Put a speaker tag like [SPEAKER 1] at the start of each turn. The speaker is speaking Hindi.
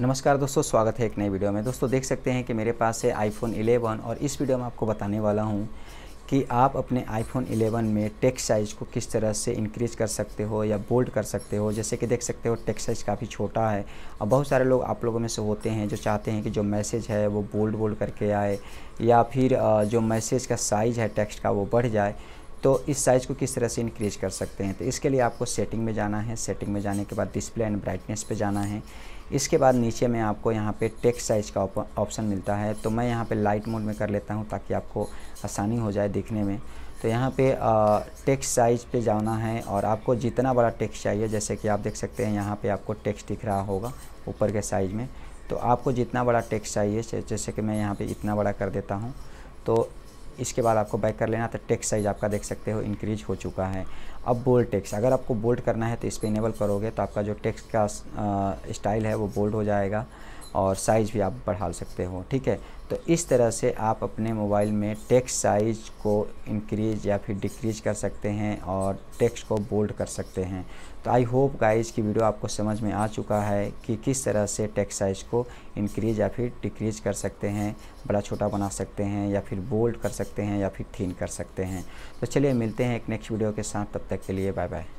[SPEAKER 1] नमस्कार दोस्तों स्वागत है एक नई वीडियो में दोस्तों देख सकते हैं कि मेरे पास है आईफोन 11 और इस वीडियो में आपको बताने वाला हूँ कि आप अपने आईफोन 11 में टेक्स साइज़ को किस तरह से इंक्रीज कर सकते हो या बोल्ड कर सकते हो जैसे कि देख सकते हो टेक्स साइज़ काफ़ी छोटा है और बहुत सारे लोग आप लोगों में से होते हैं जो चाहते हैं कि जो मैसेज है वो बोल्ड बोल्ड करके आए या फिर जो मैसेज का साइज़ है टेक्स्ट का वो बढ़ जाए तो इस साइज़ को किस तरह से इंक्रीज कर सकते हैं तो इसके लिए आपको सेटिंग में जाना है सेटिंग में जाने के बाद डिस्प्ले एंड ब्राइटनेस पे जाना है इसके बाद नीचे में आपको यहाँ पे टेक्स्ट साइज़ का ऑप्शन मिलता है तो मैं यहाँ पे लाइट मोड में कर लेता हूँ ताकि आपको आसानी हो जाए देखने में तो यहाँ पे टेक्स्ट साइज़ पे जाना है और आपको जितना बड़ा टेक्स्ट चाहिए जैसे कि आप देख सकते हैं यहाँ पे आपको टेक्स्ट दिख रहा होगा ऊपर के साइज़ में तो आपको जितना बड़ा टेक्स्ट चाहिए जैसे कि मैं यहाँ पे इतना बड़ा कर देता हूँ तो इसके बाद आपको बैक कर लेना तो टेक्स्ट साइज़ आपका देख सकते हो इंक्रीज हो चुका है अब बोल्ड टेक्स्ट अगर आपको बोल्ड करना है तो इस पर इनेबल करोगे तो आपका जो टेक्स्ट का स्टाइल है वो बोल्ड हो जाएगा और साइज़ भी आप बढ़ा सकते हो ठीक है तो इस तरह से आप अपने मोबाइल में टेक्स्ट साइज को इंक्रीज या फिर डिक्रीज कर सकते हैं और टेक्स्ट को बोल्ड कर सकते हैं तो आई होप गाइज की वीडियो आपको समझ में आ चुका है कि किस तरह से टेक्स्ट साइज को इंक्रीज या फिर डिक्रीज कर सकते हैं बड़ा छोटा बना सकते हैं या फिर बोल्ड कर सकते हैं या फिर थीन कर सकते हैं तो चलिए मिलते हैं एक नेक्स्ट वीडियो के साथ तब तक के लिए बाय बाय